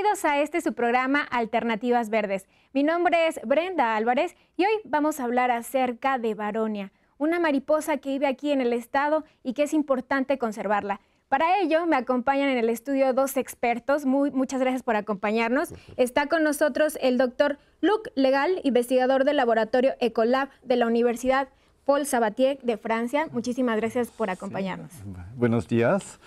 Bienvenidos a este su programa Alternativas Verdes. Mi nombre es Brenda Álvarez y hoy vamos a hablar acerca de Baronia, una mariposa que vive aquí en el estado y que es importante conservarla. Para ello me acompañan en el estudio dos expertos. muchas gracias por acompañarnos. Está con nosotros el doctor Luc Legal, investigador del laboratorio Ecolab de la Universidad Paul Sabatier de Francia. Muchísimas gracias por acompañarnos. Buenos días.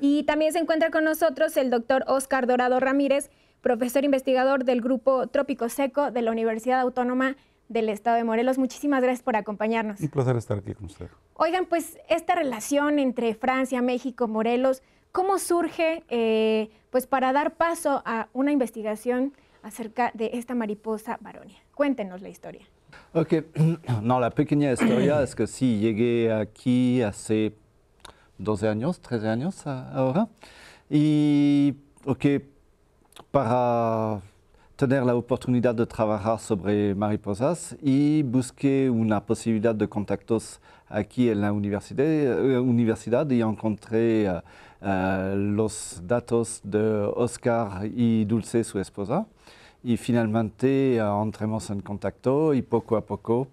Y también se encuentra con nosotros el doctor Oscar Dorado Ramírez, profesor investigador del Grupo Trópico Seco de la Universidad Autónoma del Estado de Morelos. Muchísimas gracias por acompañarnos. Un placer estar aquí con usted. Oigan, pues esta relación entre Francia, México, Morelos, ¿cómo surge eh, pues para dar paso a una investigación acerca de esta mariposa varonia? Cuéntenos la historia. Ok, no, la pequeña historia es que sí, llegué aquí hace 12 ans, 13 ans ahora, y pour avoir l'opportunité la oportunidad de trabajar sobre mariposas y busqué una posibilidad de contactos aquí en la universidad, et eh, universidad y encontré eh, eh, los datos de Oscar y Dulce, su esposa. Y finalmente entrons en contact et poco à poco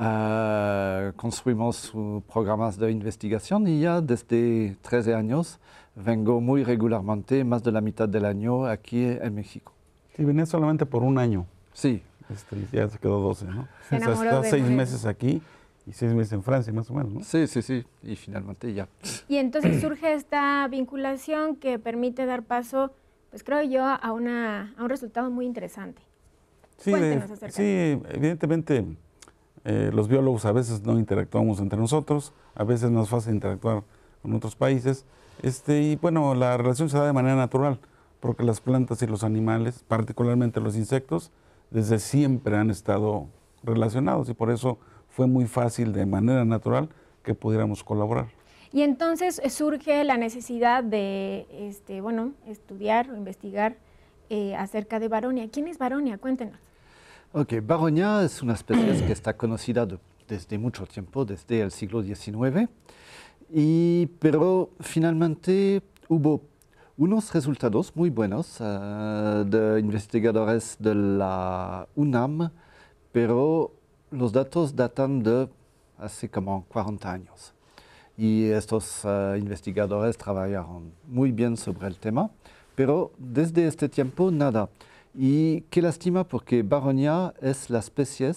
Euh, construimos programas de investigación y ya desde 13 años vengo muy regularmente, más de la mitad del año, aquí en México. Y venía solamente por un año. Sí. Este, ya se quedó 12, ¿no? o sea, está seis meses aquí y seis meses en Francia, más o menos, ¿no? Sí, sí, sí. Y finalmente ya. Y entonces surge esta vinculación que permite dar paso, pues creo yo, a, una, a un resultado muy interesante. Sí, de, sí evidentemente eh, los biólogos a veces no interactuamos entre nosotros, a veces nos fácil interactuar con otros países. Este, y bueno, la relación se da de manera natural, porque las plantas y los animales, particularmente los insectos, desde siempre han estado relacionados y por eso fue muy fácil de manera natural que pudiéramos colaborar. Y entonces surge la necesidad de este, bueno, estudiar o investigar eh, acerca de Varonia. ¿Quién es Baronia? Cuéntenos. Ok, Baronia es una especie que está conocida desde mucho tiempo, desde el siglo XIX, pero finalmente hubo unos resultados muy buenos eh, de investigadores de la UNAM, pero los datos datan de hace como 40 años. Y estos eh, investigadores trabajaron muy bien sobre el tema, pero desde este tiempo nada. y que lastima porque Baronia est la especie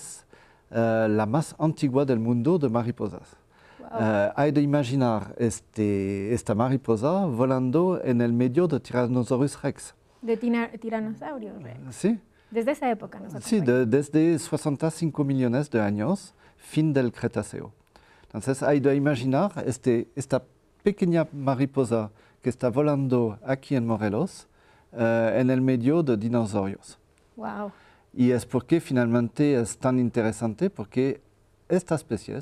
eh, la más antigua del mundo de mariposas. Il faut eh, hay de imaginar este, esta mariposa volando en el medio de Tyrannosaurus rex. De Tyrannosaurus rex. Eh, sí. Desde esa época, ¿no? Sí, desde 65 millones de años, fin del Cretáceo. Entonces hay de imaginar este, esta pequeña mariposa que está volando aquí en Morelos, euh, en el medio de dinosaures. Wow. Y es porque finalmente es tan interesante porque esta especie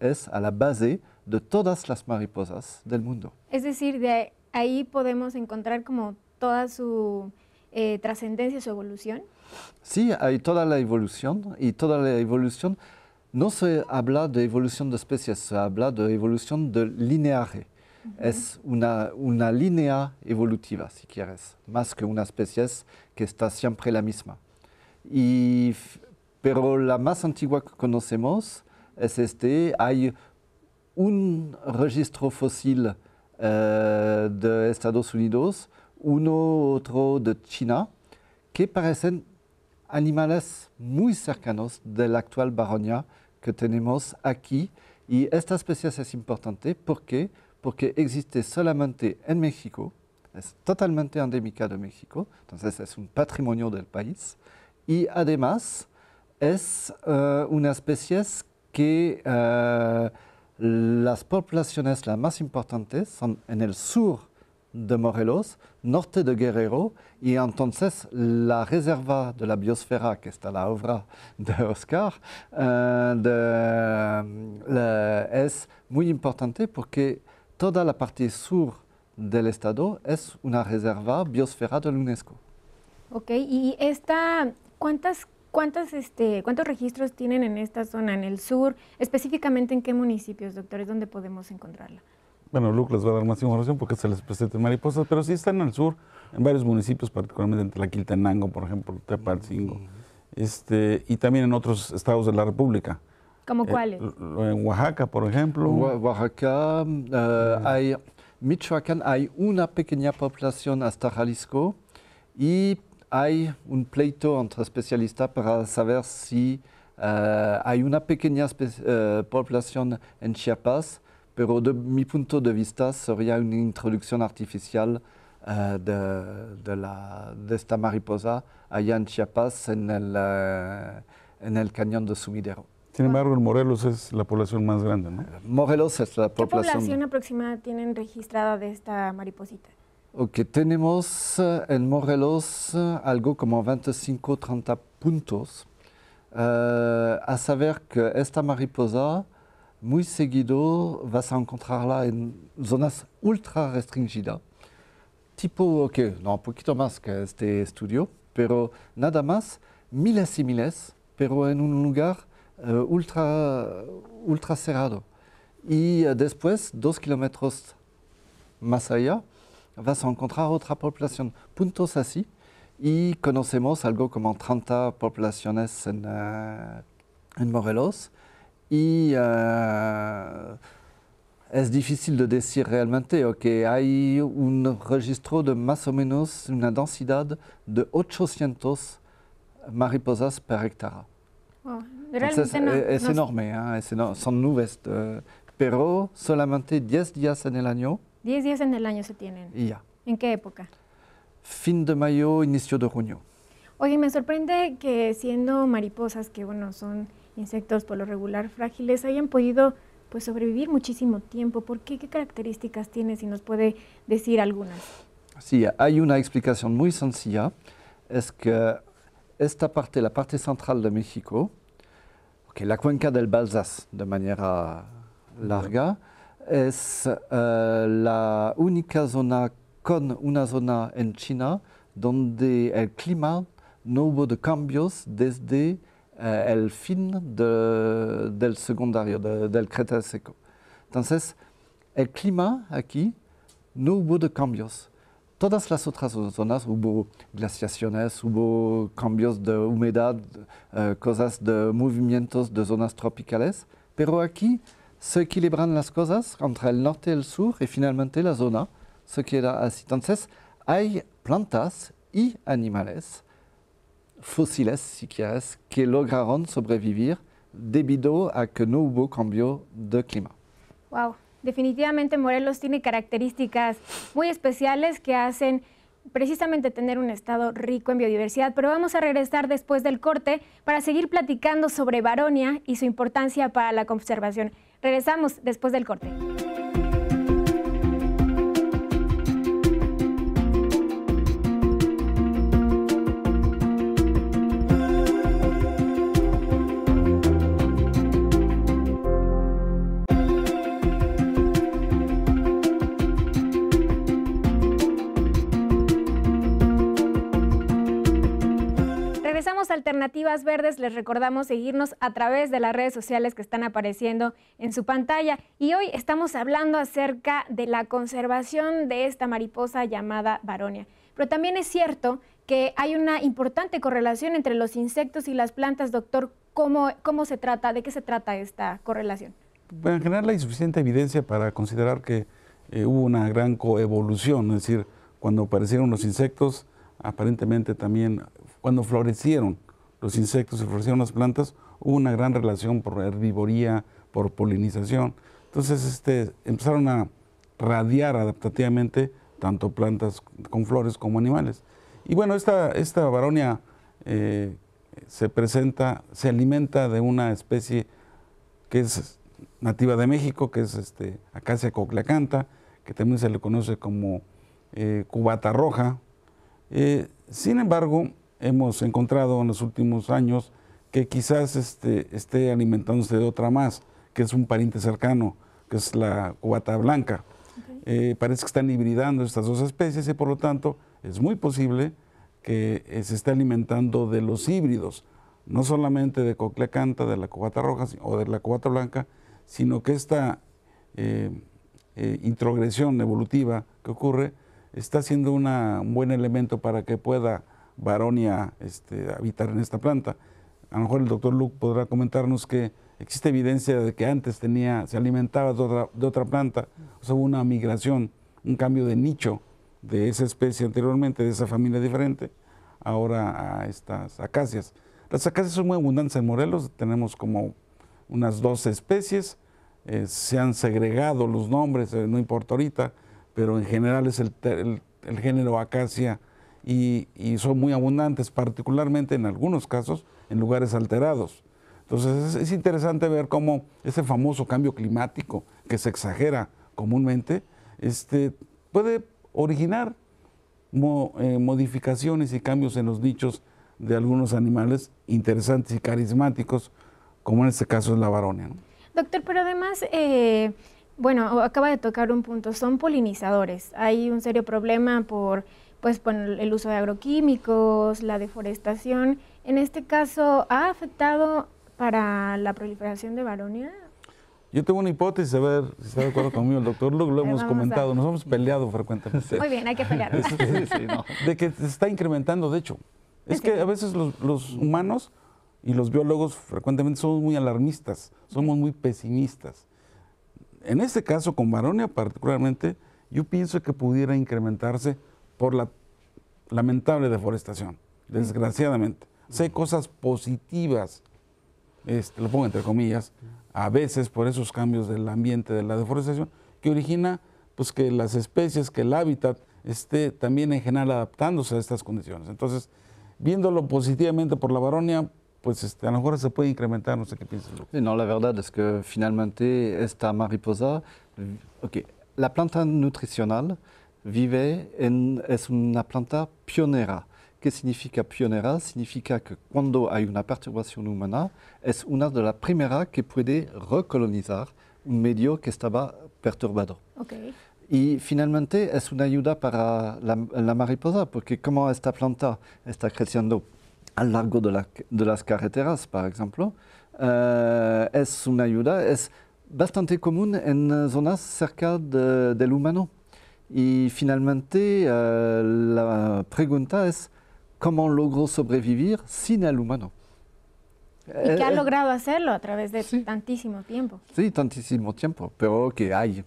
es a la base de todas las mariposas del mundo. Es decir, de ahí podemos encontrar como toda su eh, trascendencia, su evolución. Sí, hay toda la evolución y toda la evolución no se habla de evolución de especies, se habla de evolución de l'ineage. Mhm. es una, una línea evolutiva, si quieres, más que una especie que está siempre la misma. Y, pero la más antigua que conocemos es este. Hay un registro fósil eh, de Estados Unidos, uno otro de China, que parecen animales muy cercanos de la actual baronia que tenemos aquí. Y esta especie es importante porque porque existe solamente en México, es totalmente endémique de México, entonces es un patrimonio del pays, et además es uh, una especie que les eh, las poblaciones plus más importantes son en el sur de Morelos, norte de Guerrero, y entonces la reserva de la biosfera, que está la obra de Oscar, uh, de, es muy importante porque toda la parte sur del estado es una reserva biosfera la UNESCO. Ok, y esta, ¿cuántas, cuántas, este, ¿cuántos registros tienen en esta zona, en el sur? Específicamente, ¿en qué municipios, doctores, dónde podemos encontrarla? Bueno, Luke les va a dar más información porque se les presenta mariposas, pero sí están el sur, en varios municipios, particularmente en Tlaquiltenango, por ejemplo, Tepalcingo, mm. este, y también en otros estados de la República. ¿Como eh, cuáles? en Oaxaca, por ejemplo. Oaxaca, eh, hay, Michoacán hay una pequeña población hasta Jalisco y hay un pleito entre especialistas para saber si eh, hay una pequeña población en Chiapas, pero de mi punto de vista sería una introducción artificial de, la, de, esta mariposa allá en Chiapas, en el, en el cañón de Sumidero. Sin embargo, en Morelos es la población más grande, ¿no? Morelos es la población. ¿Qué población aproximada tienen registrada de esta mariposita? Ok, tenemos eh, en Morelos eh, algo como 25, 30 puntos. Eh, a saber que esta mariposa muy seguido va a encontrarla en zonas ultra restringidas. Tipo, que no, un poquito más que este estudio, pero nada más, miles y miles, pero en un lugar eh, ultra, ultra cerrado. Y eh, después, dos kilómetros más allá, vas a encontrar otra population. puntos así, y conocemos algo como 30 poblaciones en, eh, en Morelos, y c'est es difícil de decir realmente ok, okay, hay un registro de más ou menos una densidad de 800 mariposas per hectare. E-, es, Enorme, ¿ah? son nubes, eh, pero solamente 10 días en el año. 10 días en el año se tienen. ya. ¿En qué época? Fin de mayo, inicio de junio. Oye, me sorprende que siendo mariposas, que bueno, son insectos por lo regular frágiles, hayan podido pues sobrevivir muchísimo tiempo. ¿Por qué? ¿Qué características tiene? Si nos puede decir algunas. Sí, hay una explicación muy sencilla. Es que esta parte, la parte central de México, la cuenca del Balsas, de manière euh, larga, es euh, la única zona con una zona en China donde el clima no hubo de cambios desde eh, el fin de, del secundario, del Cretácico. Entonces, el clima aquí no hubo de cambios todas las otras zonas hubo glaciaciones, hubo cambios de humedad, eh, cosas de movimientos de zonas tropicales, pero aquí se equilibran las cosas entre el norte y el sur y finalmente la zona se queda así. Entonces hay plantas y animales fósiles, si quieres, que lograron sobrevivir debido a que no hubo cambio de clima. Wow. definitivamente Morelos tiene características muy especiales que hacen precisamente tener un estado rico en biodiversidad, pero vamos a regresar después del corte para seguir platicando sobre Baronia y su importancia para la conservación. Regresamos después del corte. Verdes. Les recordamos seguirnos a través de las redes sociales que están apareciendo en su pantalla. Y hoy estamos hablando acerca de la conservación de esta mariposa llamada varonia. Pero también es cierto que hay una importante correlación entre los insectos y las plantas, doctor. ¿Cómo, cómo se trata? ¿De qué se trata esta correlación? en general hay suficiente evidencia para considerar que eh, hubo una gran coevolución, es decir, cuando aparecieron los insectos, aparentemente también cuando florecieron los insectos se ofrecieron las plantas, hubo una gran relación por herbivoría, por polinización. Entonces este, empezaron a radiar adaptativamente tanto plantas con flores como animales. Y bueno, esta, esta varonia eh, se presenta, se alimenta de una especie que es nativa de México, que es este, Acacia coclacanta, que también se le conoce como eh, cubata roja. Eh, sin embargo, hemos encontrado en los últimos años que quizás este, esté alimentándose de otra más, que es un pariente cercano, que es la cubata blanca. Eh, parece que están hibridando estas dos especies y por lo tanto es muy posible que eh, se esté alimentando de los híbridos, no solamente de coclecanta, de la cubata roja o de la cubata blanca, sino que esta eh, introgresión evolutiva que ocurre está siendo un buen elemento para que pueda varonia este, habitar en esta planta. A lo mejor el doctor Luke podrá comentarnos que existe evidencia de que antes tenía, se alimentaba de otra, planta, o sea, hubo una migración, un cambio de nicho de esa especie anteriormente, de esa familia diferente, ahora a estas acacias. Las acacias son muy abundantes en Morelos, tenemos como unas 12 especies, eh, se han segregado los nombres, eh, no importa ahorita, pero en general es el género acacia y, son muy abundantes, particularmente en algunos casos en lugares alterados. Entonces es, interesante ver cómo ese famoso cambio climático que se exagera comúnmente este, puede originar eh, modificaciones y cambios en los nichos de algunos animales interesantes y carismáticos, como en este caso es la varonia. Doctor, pero además... Eh, bueno, acaba de tocar un punto, son polinizadores. Hay un serio problema por pues el uso de agroquímicos, la deforestación, en este caso, ¿ha afectado para la proliferación de varonia? Yo tengo una hipótesis, a ver si está de acuerdo conmigo el doctor lo hemos comentado, nos hemos peleado frecuentemente. Muy bien, hay que pelear. De que se está incrementando, de hecho. Es que a veces los, humanos y los biólogos frecuentemente somos muy alarmistas, somos muy pesimistas. En este caso, con varonia particularmente, yo pienso que pudiera incrementarse por la lamentable deforestación, desgraciadamente. Sé cosas positivas, este, lo pongo entre comillas, a veces por esos cambios del ambiente, de la deforestación, que origina pues, que las especies, que el hábitat esté también en general adaptándose a estas condiciones. Entonces, viéndolo positivamente por la varonia, pues este, a lo mejor se puede incrementar, no sé qué piensas. Sí, no, la verdad es que finalmente esta mariposa, okay, la planta nutricional, vive en, es una planta pionera. que significa pionera? Significa que cuando hay una perturbación humana, es una de las primeras que puede recolonizar un medio que estaba perturbado. Et finalement, finalmente une una ayuda la, la, mariposa, porque como esta planta está creciendo a lo largo de, la, de, las carreteras, por ejemplo, eh, es una ayuda, es bastante común en zonas cerca de, del Y finalmente, eh, la pregunta es, ¿cómo logró sobrevivir sin el humano? Y que ha eh, eh, logrado hacerlo a través de tantísimo tiempo. Sí, tantísimo tiempo, pero que hay.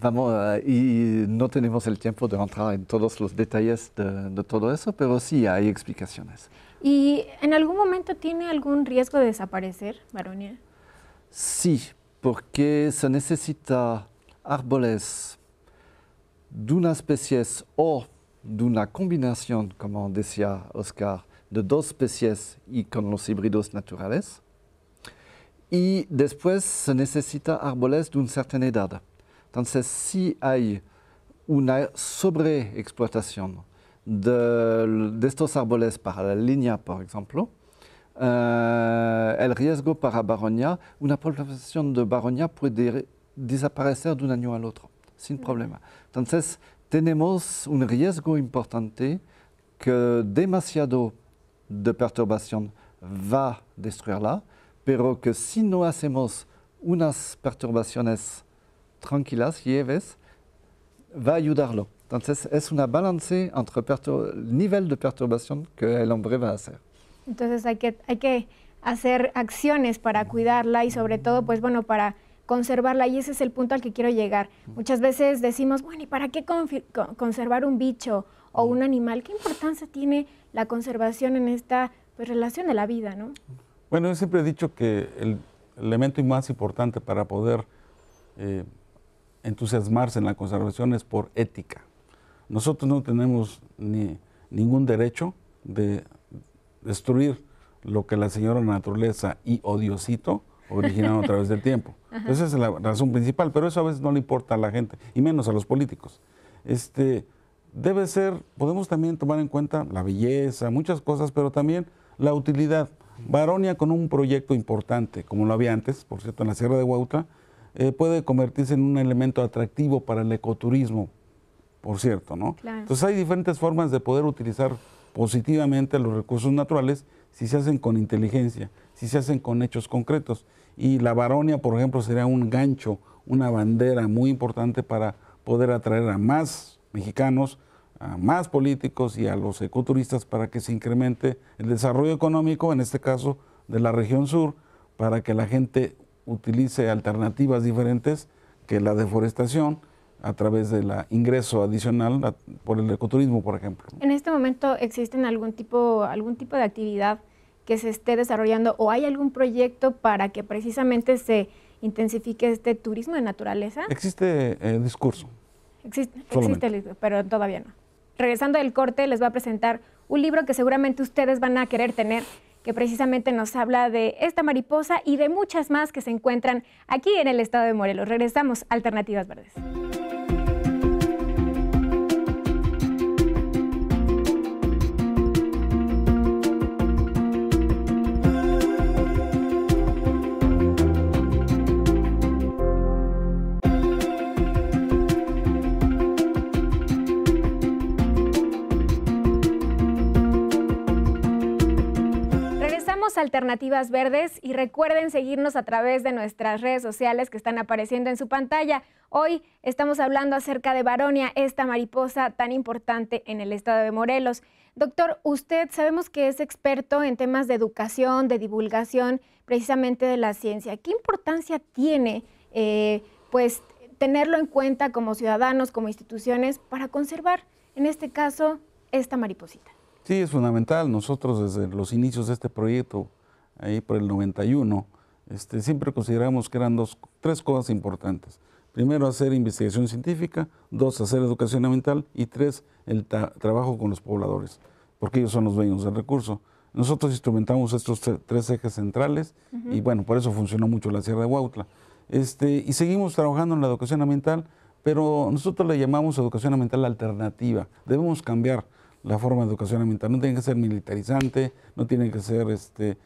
Vamos, y no tenemos el tiempo de entrar en todos los detalles de, todo eso, pero sí hay explicaciones. ¿Y en algún momento tiene algún riesgo de desaparecer, Baronia? Sí, porque se necesita árboles d'une espèce ou combinaison, comme como disait Oscar, de deux espèces et con les hybrides naturales. Et después se necesita des d'une certaine certaine âge. Donc, si hay una une exploitation de, ces arbres par la ligne par exemple, eh, le el riesgo para baronia, une population de baronia pourrait disparaître d'un an à l'autre. sin problema. Entonces, tenemos un riesgo importante que demasiado de perturbación va a destruirla, pero que si no hacemos unas perturbaciones tranquilas, leves, va a ayudarlo. Entonces, es una balance entre el nivel de perturbación que el hombre va a hacer. Entonces, hay que, hay que hacer acciones para mm. cuidarla y sobre todo, pues bueno, para conservarla y ese es el punto al que quiero llegar. Muchas veces decimos, bueno, ¿y para qué conservar un bicho o un animal? ¿Qué importancia tiene la conservación en esta pues, relación de la vida? ¿no? Bueno, yo siempre he dicho que el elemento más importante para poder eh, entusiasmarse en la conservación es por ética. Nosotros no tenemos ni ningún derecho de destruir lo que la señora naturaleza y odiosito originado a través del tiempo. Esa es la razón principal, pero eso a veces no le importa a la gente, y menos a los políticos. Este, debe ser, podemos también tomar en cuenta la belleza, muchas cosas, pero también la utilidad. Baronia con un proyecto importante, como lo había antes, por cierto, en la Sierra de Huautla, eh, puede convertirse en un elemento atractivo para el ecoturismo, por cierto, ¿no? Entonces hay diferentes formas de poder utilizar positivamente los recursos naturales si se hacen con inteligencia, si se hacen con hechos concretos. Y la baronia, por ejemplo, sería un gancho, una bandera muy importante para poder atraer a más mexicanos, a más políticos y a los ecoturistas para que se incremente el desarrollo económico, en este caso de la región sur, para que la gente utilice alternativas diferentes que la deforestación a través del ingreso adicional por el ecoturismo, por ejemplo. ¿En este momento existen algún tipo, algún tipo de actividad se esté desarrollando o hay algún proyecto para que precisamente se intensifique este turismo de naturaleza? Existe el eh, discurso. Existe, el discurso pero todavía no. Regresando del corte, les voy a presentar un libro que seguramente ustedes van a querer tener, que precisamente nos habla de esta mariposa y de muchas más que se encuentran aquí en el estado de Morelos. Regresamos, Alternativas Verdes. alternativas verdes y recuerden seguirnos a través de nuestras redes sociales que están apareciendo en su pantalla. Hoy estamos hablando acerca de Baronia, esta mariposa tan importante en el estado de Morelos. Doctor, usted sabemos que es experto en temas de educación, de divulgación, precisamente de la ciencia. ¿Qué importancia tiene eh, pues, tenerlo en cuenta como ciudadanos, como instituciones, para conservar, en este caso, esta mariposita? Sí, es fundamental. Nosotros desde los inicios de este proyecto, ahí por el 91, este, siempre consideramos que eran tres cosas importantes. Primero, hacer investigación científica, dos, hacer educación ambiental y tres, el trabajo con los pobladores, porque ellos son los dueños del recurso. Nosotros instrumentamos estos tres ejes centrales y bueno, por eso funcionó mucho la Sierra de Huautla. Este, y seguimos trabajando en la educación ambiental, pero nosotros le llamamos educación ambiental alternativa. Debemos cambiar la forma de educación ambiental. No tiene que ser militarizante, no tiene que ser, este,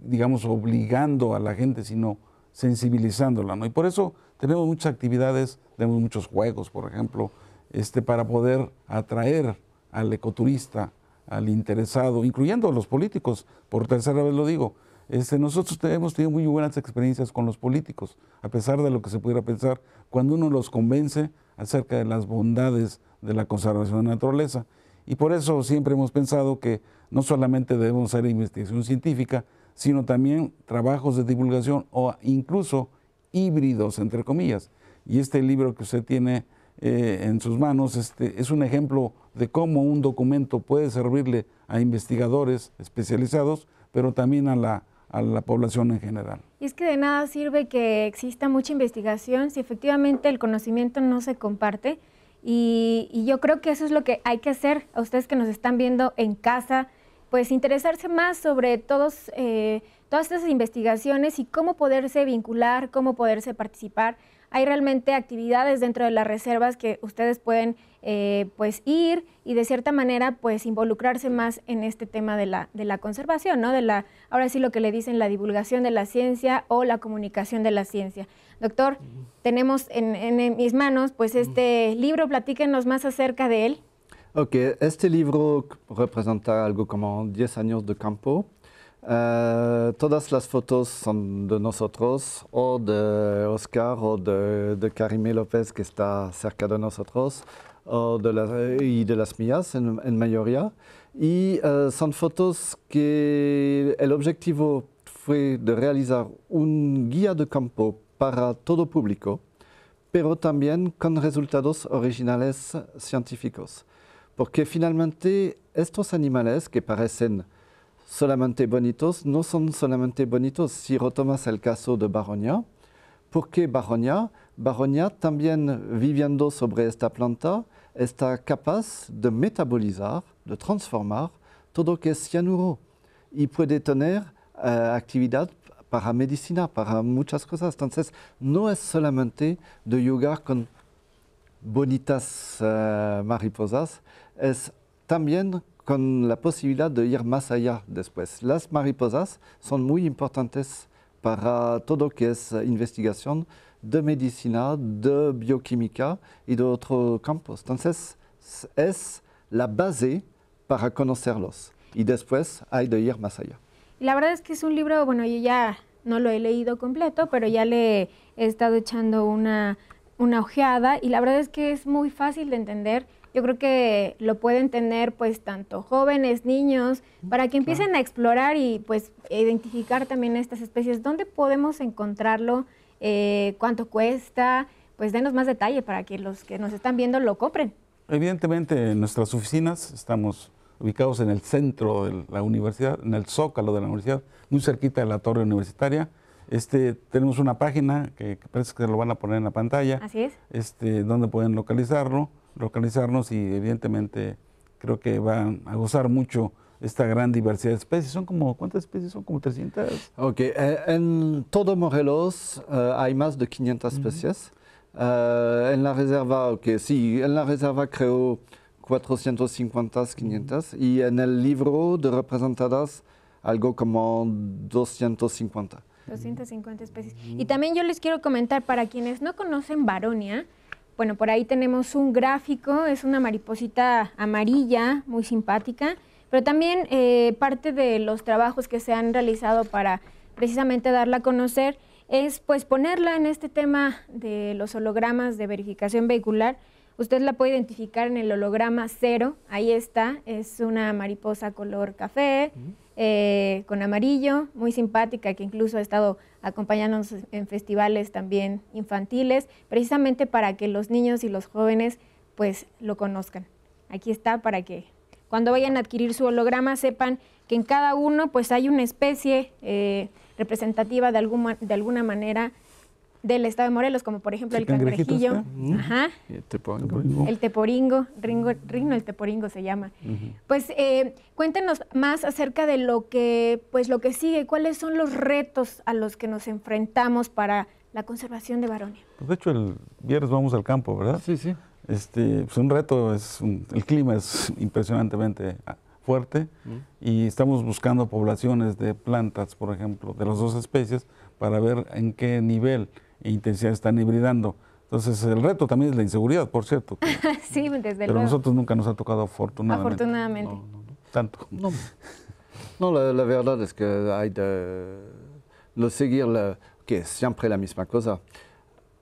digamos, obligando a la gente, sino sensibilizándola. ¿no? Y por eso tenemos muchas actividades, tenemos muchos juegos, por ejemplo, este, para poder atraer al ecoturista, al interesado, incluyendo a los políticos, por tercera vez lo digo. Este, nosotros hemos tenido muy buenas experiencias con los políticos, a pesar de lo que se pudiera pensar, cuando uno los convence acerca de las bondades de la conservación de la naturaleza. Y por eso siempre hemos pensado que no solamente debemos hacer investigación científica, sino también trabajos de divulgación o incluso híbridos, entre comillas. Y este libro que usted tiene eh, en sus manos este, es un ejemplo de cómo un documento puede servirle a investigadores especializados, pero también a la, a la población en general. Y es que de nada sirve que exista mucha investigación si efectivamente el conocimiento no se comparte y, yo creo que eso es lo que hay que hacer a ustedes que nos están viendo en casa, pues interesarse más sobre todos, eh, todas estas investigaciones y cómo poderse vincular, cómo poderse participar. Hay realmente actividades dentro de las reservas que ustedes pueden eh, pues ir y de cierta manera pues involucrarse más en este tema de la, de la conservación, ¿no? De la, ahora sí lo que le dicen la divulgación de la ciencia o la comunicación de la ciencia. Doctor, tenemos en, mis manos pues este libro, platíquenos más acerca de él. Ok, este libro representa algo como 10 años de campo. Eh, todas las fotos son de nosotros, o de Oscar, o de, de Karime López, que está cerca de nosotros, Euh, de la, de las mías en, en mayoría. Y euh, son fotos que el objetivo fue de realizar un guía de campo para todo público, pero también con resultados originales científicos. Porque finalmente estos animales que parecen solamente bonitos no son solamente bonitos. Si retomas el caso de Baronia, porque Baronia, Baronia también viviendo sobre esta planta, está capaz de metabolizar, de transformar todo que es cianuro y puede tener eh, actividad para medicina, para muchas cosas. Entonces, no es solamente de yoga con bonitas eh, mariposas, es también con la posibilidad de ir más allá después. Las mariposas son muy importantes para todo lo que es investigación de medicina, de bioquímica y de otros campos. Entonces, es la base para conocerlos y después hay de ir más allá. La verdad es que es un libro, bueno, yo ya no lo he leído completo, pero ya le he estado echando una, una ojeada y la verdad es que es muy fácil de entender yo creo que lo pueden tener pues tanto jóvenes, niños, para que empiecen a explorar y pues identificar también estas especies. ¿Dónde podemos encontrarlo? Eh, ¿Cuánto cuesta? Pues denos más detalle para que los que nos están viendo lo compren. Evidentemente, en nuestras oficinas estamos ubicados en el centro de la universidad, en el zócalo de la universidad, muy cerquita de la torre universitaria. Este, tenemos una página que, parece que lo van a poner en la pantalla. Así es. Este, donde pueden localizarlo localizarnos y evidentemente creo que van a gozar mucho esta gran diversidad de especies. Son como, ¿cuántas especies son? Como 300. Ok, eh, en todo Morelos eh, hay más de 500 especies. Eh, en la reserva, ok, sí, en la reserva creo 450, 500 y en el libro de representadas algo como 250. 250 especies. Y mm. también yo les quiero comentar, para quienes no conocen Baronia, bueno, por ahí tenemos un gráfico, es una mariposita amarilla, muy simpática, pero también eh, parte de los trabajos que se han realizado para precisamente darla a conocer es pues ponerla en este tema de los hologramas de verificación vehicular. Usted la puede identificar en el holograma cero, ahí está, es una mariposa color café, eh, con amarillo, muy simpática, que incluso ha estado acompañándonos en festivales también infantiles, precisamente para que los niños y los jóvenes pues lo conozcan. Aquí está para que cuando vayan a adquirir su holograma sepan que en cada uno pues hay una especie eh, representativa de, alguna, de alguna manera del estado de Morelos, como por ejemplo el cangrejillo, ¿eh? mm. Ajá, el teporingo, el teporingo ringo, rino el teporingo se llama. Pues eh, cuéntenos más acerca de lo que, pues lo que sigue, cuáles son los retos a los que nos enfrentamos para la conservación de Baronia. Pues, de hecho el viernes vamos al campo, ¿verdad? Sí, sí. Este, pues un reto es el clima es impresionantemente ah, fuerte mm. y estamos buscando poblaciones de plantas, por ejemplo, de las dos especies para ver en qué nivel e intensidad están hibridando. Entonces, el reto también es la inseguridad, por cierto. sí, desde luego. Pero nosotros nunca nos ha tocado, afortunadamente. Afortunadamente. No, no, no, tanto. No, la, verdad es que hay de seguir, la, que es siempre la misma cosa.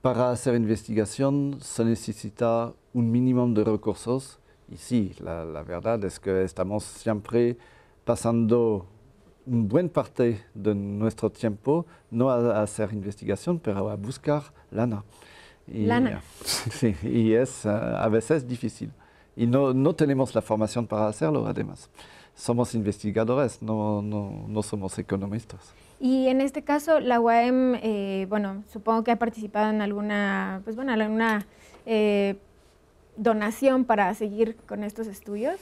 Para hacer investigación se necesita un mínimo de recursos y sí, la, la verdad es que estamos siempre pasando buena parte de nuestro tiempo no a, hacer investigación, pero a buscar lana. Y, lana. Sí, y es eh, a veces difícil. Y no, tenemos la formación para hacerlo, además. Somos investigadores, no, no, somos economistas. Y en este caso, la UAM, eh, bueno, supongo que ha participado en alguna, pues bueno, eh, donación para seguir con estos estudios?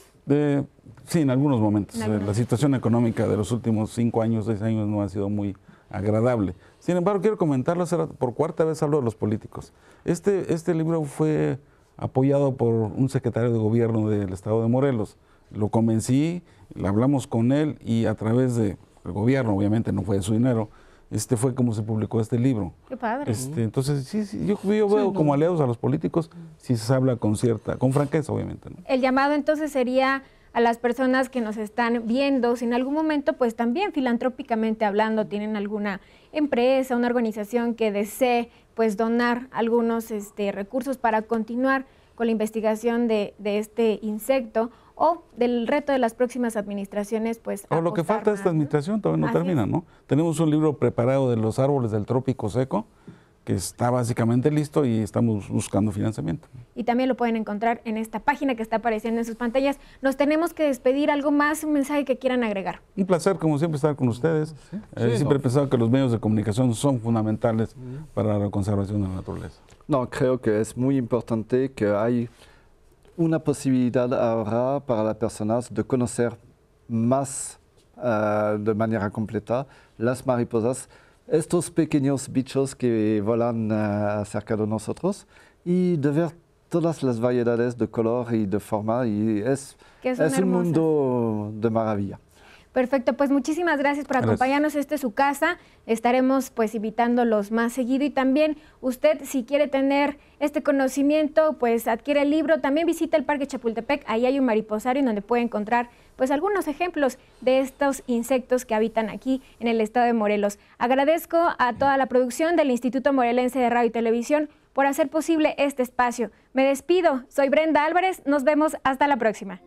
sí, en algunos momentos. Eh, la situación económica de los últimos cinco años, seis años no ha sido muy agradable. Sin embargo, quiero comentarlo, por cuarta vez hablo de los políticos. Este, este libro fue apoyado por un secretario de gobierno del estado de Morelos. Lo convencí, hablamos con él y a través del gobierno, obviamente no fue de su dinero, este fue como se publicó este libro. Qué padre. Este, entonces, sí, yo, veo como aliados a los políticos si se habla con cierta, con franqueza, obviamente. El llamado entonces sería a las personas que nos están viendo, si en algún momento, pues también filantrópicamente hablando, tienen alguna empresa, una organización que desee, pues donar algunos este, recursos para continuar con la investigación de este insecto o del reto de las próximas administraciones, pues... O lo que falta de esta administración, todavía no termina, ¿no? Tenemos un libro preparado de los árboles del trópico seco, que está básicamente listo y estamos buscando financiamiento. Y también lo pueden encontrar en esta página que está apareciendo en sus pantallas. Nos tenemos que despedir, algo más, un mensaje que quieran agregar. Un placer, como siempre, estar con ustedes. Eh, siempre he pensado que los medios de comunicación son fundamentales para la conservación de la naturaleza. No, creo que es muy importante que hay... una possibilité ahora para las personas de conocer más eh, de manière completa las mariposas, estos pequeños bichos que volan eh, cerca de nosotros de voir todas las variedades de color et de forma. Y es, un monde mundo de maravilla. Perfecto, pues muchísimas gracias por acompañarnos. Este es su casa. Estaremos pues invitándolos más seguido y también usted si quiere tener este conocimiento, pues adquiere el libro, también visita el Parque Chapultepec, ahí hay un mariposario en donde puede encontrar pues algunos ejemplos de estos insectos que habitan aquí en el estado de Morelos. Agradezco a toda la producción del Instituto Morelense de Radio y Televisión por hacer posible este espacio. Me despido, soy Brenda Álvarez, nos vemos hasta la próxima.